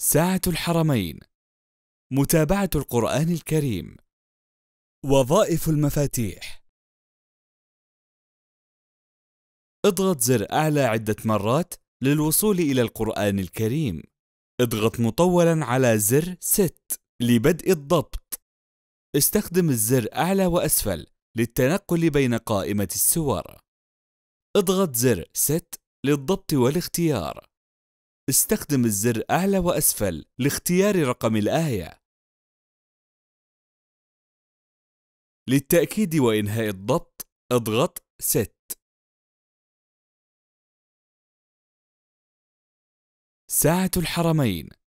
ساعة الحرمين متابعة القرآن الكريم وظائف المفاتيح اضغط زر أعلى عدة مرات للوصول إلى القرآن الكريم اضغط مطولا على زر ست لبدء الضبط استخدم الزر أعلى وأسفل للتنقل بين قائمة السور اضغط زر ست للضبط والاختيار استخدم الزر أعلى وأسفل لاختيار رقم الآية. للتأكيد وإنهاء الضبط اضغط ست ساعة الحرمين